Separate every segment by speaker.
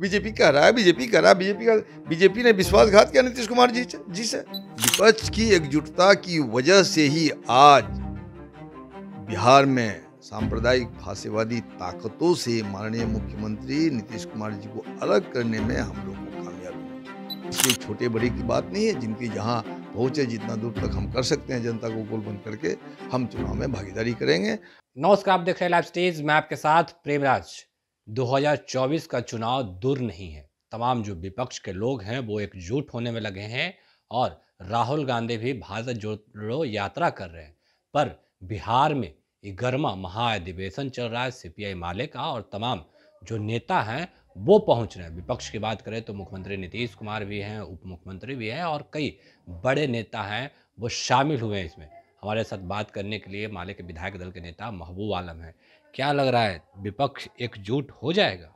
Speaker 1: BJP कह रहा है बीजेपी कह रहा है बीजेपी का बीजेपी ने विश्वासघात किया नीतीश कुमार जी जी से विपक्ष की एकजुटता की वजह से ही आज बिहार में सांप्रदायिक फांसीवादी ताकतों से माननीय मुख्यमंत्री नीतीश कुमार जी को अलग करने में हम लोग को कामयाब हुए इसलिए छोटे बड़े की बात नहीं है जिनकी जहाँ
Speaker 2: पहुँचे जितना दूर तक हम कर सकते हैं जनता को गोल बंद करके हम चुनाव में भागीदारी करेंगे नमस्कार आप देख रहे हैं लाइव स्टेज मैं आपके साथ प्रेमराज 2024 का चुनाव दूर नहीं है तमाम जो विपक्ष के लोग हैं वो एकजुट होने में लगे हैं और राहुल गांधी भी भारत जोड़ो यात्रा कर रहे हैं पर बिहार में गर्मा महाअधिवेशन चल रहा है सीपीआई माले का और तमाम जो नेता हैं वो पहुंच रहे हैं विपक्ष की बात करें तो मुख्यमंत्री नीतीश कुमार भी हैं उप मुख्यमंत्री भी हैं और कई बड़े नेता हैं वो शामिल हुए हैं इसमें हमारे साथ बात करने के लिए माले के विधायक दल के नेता महबूब आलम हैं क्या लग रहा है विपक्ष एकजुट हो जाएगा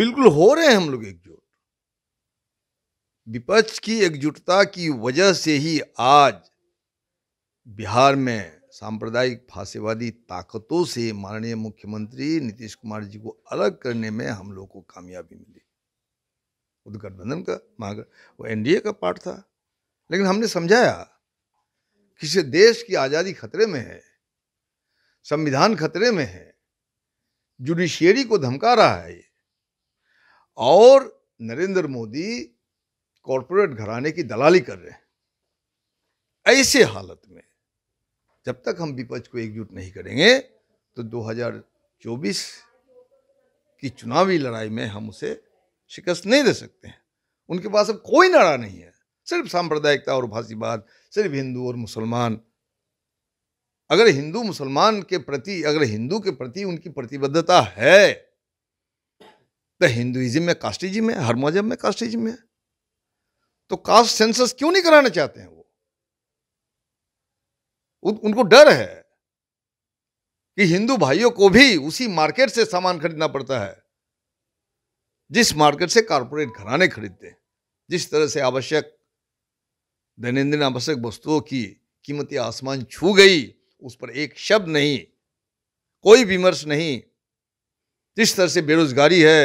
Speaker 2: बिल्कुल
Speaker 1: हो रहे हैं हम लोग एकजुट विपक्ष की एकजुटता की वजह से ही आज बिहार में सांप्रदायिक फांसीवादी ताकतों से माननीय मुख्यमंत्री नीतीश कुमार जी को अलग करने में हम लोग को कामयाबी मिली गठबंधन का महागठ वो एनडीए का पार्ट था लेकिन हमने समझाया किसी देश की आज़ादी खतरे में है संविधान खतरे में है जुडिशियरी को धमका रहा है ये और नरेंद्र मोदी कॉरपोरेट घराने की दलाली कर रहे हैं ऐसे हालत में जब तक हम विपक्ष को एकजुट नहीं करेंगे तो 2024 की चुनावी लड़ाई में हम उसे शिकस्त नहीं दे सकते हैं उनके पास अब कोई नारा नहीं है सिर्फ सांप्रदायिकता और भाषीवाद सिर्फ हिंदू और मुसलमान अगर हिंदू मुसलमान के प्रति अगर हिंदू के प्रति उनकी प्रतिबद्धता है तो हिंदुइज्म में कास्टिज्म है हर मजहब में कास्टिज्म है तो कास्ट सेंसस क्यों नहीं कराना चाहते हैं वो उन, उनको डर है कि हिंदू भाइयों को भी उसी मार्केट से सामान खरीदना पड़ता है जिस मार्केट से कारपोरेट घराने खरीदते हैं जिस तरह से आवश्यक दैनंदिन आवश्यक वस्तुओं की कीमतें आसमान छू गई उस पर एक शब्द नहीं कोई विमर्श नहीं जिस तरह से बेरोजगारी है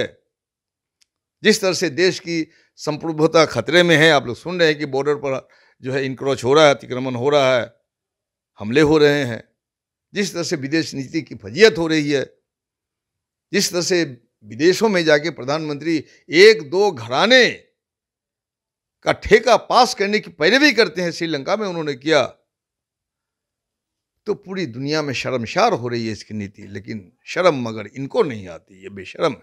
Speaker 1: जिस तरह से देश की संप्रभुता खतरे में है आप लोग सुन रहे हैं कि बॉर्डर पर जो है इनक्रोच हो रहा है अतिक्रमण हो रहा है हमले हो रहे हैं जिस तरह से विदेश नीति की फजीयत हो रही है जिस तरह से विदेशों में जाके प्रधानमंत्री एक दो घराने का ठेका पास करने की पैरवी करते हैं श्रीलंका में उन्होंने किया तो पूरी दुनिया में शर्मशार हो रही है इसकी नीति लेकिन शर्म मगर इनको नहीं आती ये बेशरम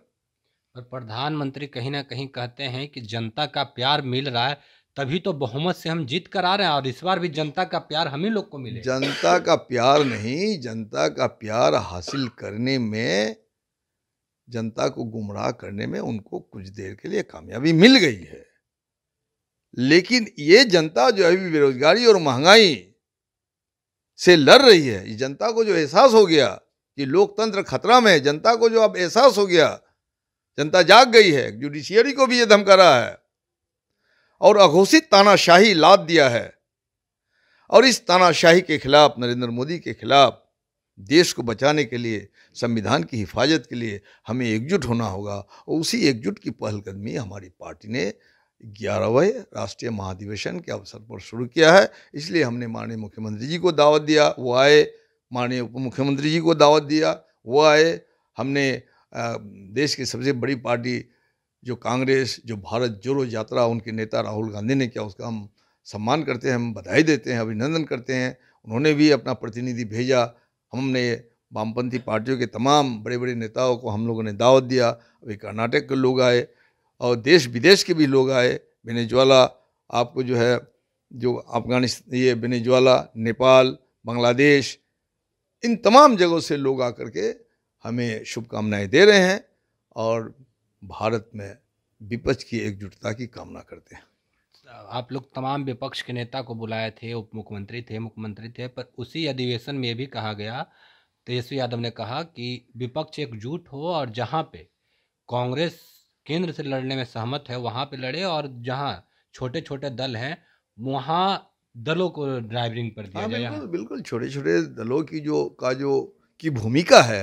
Speaker 2: पर प्रधानमंत्री कहीं ना कहीं कहते हैं कि जनता का प्यार मिल रहा है तभी तो बहुमत से हम जीत कर आ रहे हैं और इस बार भी जनता का प्यार हम ही लोग को मिले
Speaker 1: जनता का प्यार नहीं जनता का प्यार हासिल करने में जनता को गुमराह करने में उनको कुछ देर के लिए कामयाबी मिल गई है लेकिन ये जनता जो अभी बेरोजगारी और महंगाई से लड़ रही है जनता को जो एहसास हो गया कि लोकतंत्र खतरा में है जनता को जो अब एहसास हो गया जनता जाग गई है जुडिशियरी को भी ये धमका रहा है और अघोषित तानाशाही लाद दिया है और इस तानाशाही के खिलाफ नरेंद्र मोदी के खिलाफ देश को बचाने के लिए संविधान की हिफाजत के लिए हमें एकजुट होना होगा और उसी एकजुट की पहलकदमी हमारी पार्टी ने ग्यारहवें राष्ट्रीय महाधिवेशन के अवसर पर शुरू किया है इसलिए हमने माननीय मुख्यमंत्री जी को दावत दिया वो आए माननीय उप मुख्यमंत्री जी को दावत दिया वो आए हमने देश की सबसे बड़ी पार्टी जो कांग्रेस जो भारत जोड़ो यात्रा उनके नेता राहुल गांधी ने किया उसका हम सम्मान करते हैं हम बधाई देते हैं अभिनंदन करते हैं उन्होंने भी अपना प्रतिनिधि भेजा हमने वामपंथी पार्टियों के तमाम बड़े बड़े नेताओं को हम लोगों ने दावत दिया अभी कर्नाटक के लोग आए और देश विदेश के भी लोग आए वेनेजुआला आपको जो है जो अफगानिस्तान ये वेनेजुआला नेपाल बांग्लादेश इन तमाम जगहों से लोग आकर के हमें शुभकामनाएं दे रहे हैं और भारत में विपक्ष की एकजुटता की कामना
Speaker 2: करते हैं आप लोग तमाम विपक्ष के नेता को बुलाए थे उप मुख्यमंत्री थे मुख्यमंत्री थे पर उसी अधिवेशन में भी कहा गया तेजस्वी यादव ने कहा कि विपक्ष एकजुट हो और जहाँ पे कांग्रेस केंद्र से लड़ने में सहमत है वहाँ पे लड़े और जहाँ छोटे छोटे दल हैं वहाँ दलों को ड्राइवरिंग पर दिया जाए हाँ, बिल्कुल
Speaker 1: बिल्कुल छोटे छोटे दलों की जो का जो की भूमिका है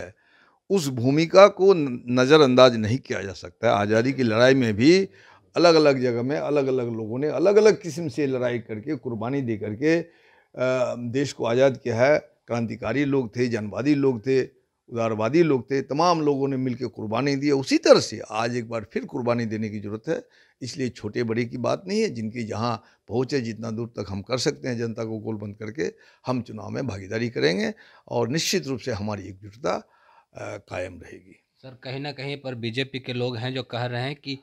Speaker 1: उस भूमिका को नज़रअंदाज नहीं किया जा सकता आज़ादी की लड़ाई में भी अलग अलग जगह में अलग अलग लोगों ने अलग अलग किस्म से लड़ाई करके कुर्बानी दे करके देश को आज़ाद किया है क्रांतिकारी लोग थे जनवादी लोग थे उदारवादी लोग थे तमाम लोगों ने मिलकर कुर्बानी दी उसी तरह से आज एक बार फिर कुर्बानी देने की ज़रूरत है इसलिए छोटे बड़े की बात नहीं है जिनकी जहाँ पहुँचे जितना दूर तक हम कर सकते हैं जनता को गोलबंद करके हम चुनाव में भागीदारी करेंगे और निश्चित रूप से हमारी एकजुटता कायम
Speaker 2: रहेगी सर कहीं ना कहीं पर बीजेपी के लोग हैं जो कह रहे हैं कि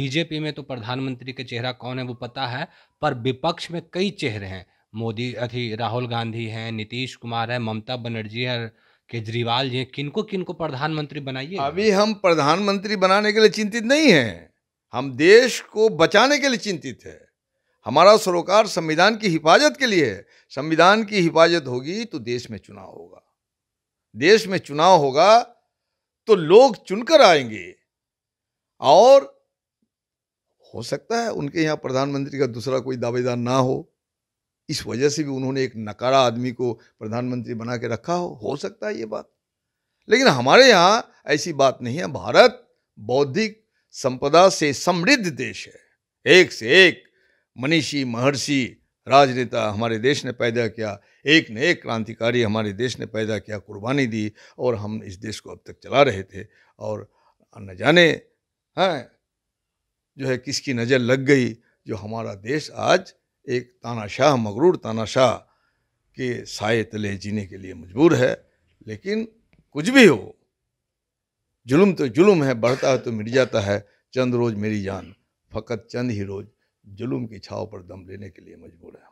Speaker 2: बीजेपी में तो प्रधानमंत्री के चेहरा कौन है वो पता है पर विपक्ष में कई चेहरे हैं मोदी अथी राहुल गांधी हैं नीतीश कुमार है ममता बनर्जी है केजरीवाल जी किनको किनको प्रधानमंत्री बनाइए अभी हम प्रधानमंत्री बनाने के लिए चिंतित
Speaker 1: नहीं हैं हम देश को बचाने के लिए चिंतित है हमारा सरोकार संविधान की हिफाजत के लिए है संविधान की हिफाजत होगी तो देश में चुनाव होगा देश में चुनाव होगा तो लोग चुनकर आएंगे और हो सकता है उनके यहाँ प्रधानमंत्री का दूसरा कोई दावेदार ना हो इस वजह से भी उन्होंने एक नकारा आदमी को प्रधानमंत्री बना के रखा हो हो सकता है ये बात लेकिन हमारे यहाँ ऐसी बात नहीं है भारत बौद्धिक संपदा से समृद्ध देश है एक से एक मनीषी महर्षि राजनेता हमारे देश ने पैदा किया एक ने एक क्रांतिकारी हमारे देश ने पैदा किया कुर्बानी दी और हम इस देश को अब तक चला रहे थे और न जाने हैं जो है किसकी नज़र लग गई जो हमारा देश आज एक तानाशाह मगरूर तानाशाह के साय तले जीने के लिए मजबूर है लेकिन कुछ भी हो जुल्म तो जुल्म है बढ़ता है तो मिट जाता है चंद रोज़ मेरी जान फ़कत चंद ही रोज़ जुल्म की छाव पर दम लेने के लिए मजबूर
Speaker 2: है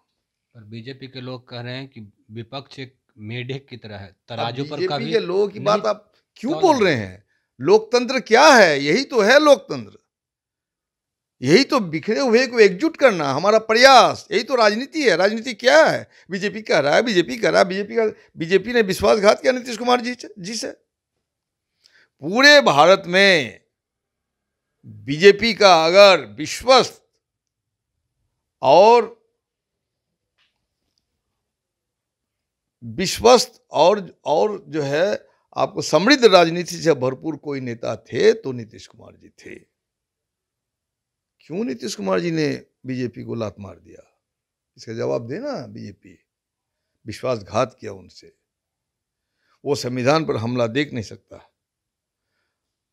Speaker 2: पर बीजेपी के लोग कह रहे हैं कि विपक्ष एक मेढे की तरह है तराजू पर कभी लोगों की बात आप क्यों बोल रहे
Speaker 1: हैं लोकतंत्र क्या है यही तो है लोकतंत्र यही तो बिखरे हुए को एकजुट करना हमारा प्रयास यही तो राजनीति है राजनीति क्या है बीजेपी कह रहा है बीजेपी कह रहा है बीजेपी का बीजेपी ने विश्वासघात किया नीतीश कुमार जी जी से पूरे भारत में बीजेपी का अगर विश्वस्त और विश्वस्त और और जो है आपको समृद्ध राजनीति से भरपूर कोई नेता थे तो नीतीश कुमार जी थे क्यों नीतीश कुमार जी ने बीजेपी को लात मार दिया इसका जवाब देना बीजेपी विश्वासघात किया उनसे वो संविधान पर हमला देख नहीं सकता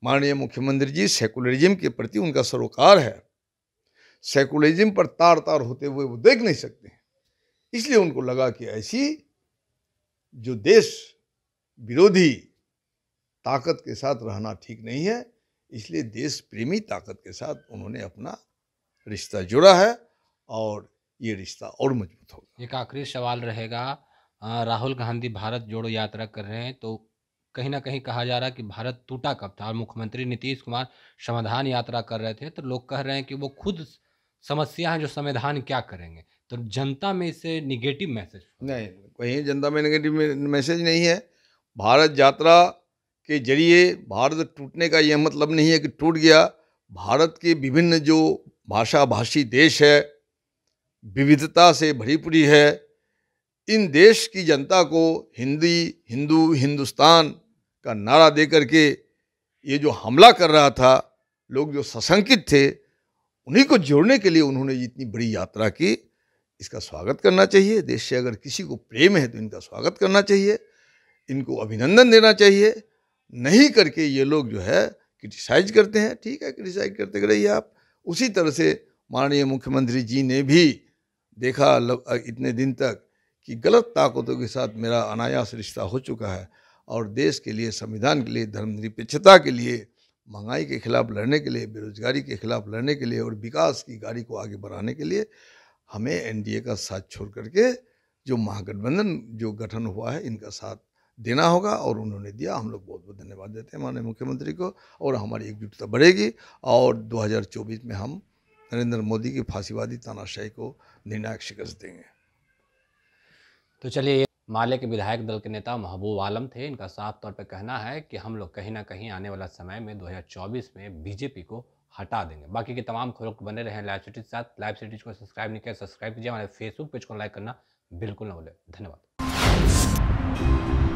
Speaker 1: माननीय मुख्यमंत्री जी सेकुलरिज्म के प्रति उनका सरोकार है सेकुलरिज्म पर तार तार होते हुए वो देख नहीं सकते इसलिए उनको लगा कि ऐसी जो देश विरोधी ताकत के साथ रहना ठीक नहीं है इसलिए देश प्रेमी ताकत के साथ उन्होंने अपना रिश्ता जुड़ा है और ये रिश्ता और मजबूत
Speaker 2: होगा एक आखिरी सवाल रहेगा राहुल गांधी भारत जोड़ो यात्रा कर रहे हैं तो कहीं ना कहीं कहा जा रहा है कि भारत टूटा कब था और मुख्यमंत्री नीतीश कुमार समाधान यात्रा कर रहे थे तो लोग कह रहे हैं कि वो खुद समस्या है जो संविधान क्या करेंगे तो जनता में इसे निगेटिव मैसेज
Speaker 1: नहीं कहीं जनता में निगेटिव मैसेज नहीं है भारत यात्रा के जरिए भारत टूटने का यह मतलब नहीं है कि टूट गया भारत के विभिन्न जो भाषा भाषी देश है विविधता से भरी पूरी है इन देश की जनता को हिंदी हिंदू हिंदुस्तान का नारा दे करके ये जो हमला कर रहा था लोग जो सशंकित थे उन्हीं को जोड़ने के लिए उन्होंने इतनी बड़ी यात्रा की इसका स्वागत करना चाहिए देश से अगर किसी को प्रेम है तो इनका स्वागत करना चाहिए इनको अभिनंदन देना चाहिए नहीं करके ये लोग जो है क्रिटिसाइज करते हैं ठीक है क्रिटिसाइज करते रहिए आप उसी तरह से माननीय मुख्यमंत्री जी ने भी देखा लग, इतने दिन तक कि गलत ताकतों के साथ मेरा अनायास रिश्ता हो चुका है और देश के लिए संविधान के लिए धर्मनिरपेक्षता के लिए महंगाई के खिलाफ लड़ने के लिए बेरोजगारी के खिलाफ लड़ने के लिए और विकास की गाड़ी को आगे बढ़ाने के लिए हमें एनडीए का साथ छोड़ करके जो महागठबंधन जो गठन हुआ है इनका साथ देना होगा और उन्होंने दिया हम लोग बहुत बहुत धन्यवाद देते हैं माननीय मुख्यमंत्री को और हमारी एकजुटता बढ़ेगी और 2024 में हम नरेंद्र मोदी की फांसीवादी तानाशाही को निर्णायक शिकस्त
Speaker 2: देंगे तो चलिए माले के विधायक दल के नेता महबूब आलम थे इनका साफ तौर पर कहना है कि हम लोग कहीं ना कहीं आने वाला समय में दो में बीजेपी को हटा देंगे बाकी के तमाम खबरों बने रहे लाइव सिटीज साथ लाइव सिटीज को सब्सक्राइब नहीं किया सब्सक्राइब कीजिए हमारे फेसबुक पेज को लाइक करना बिल्कुल ना भूलें धन्यवाद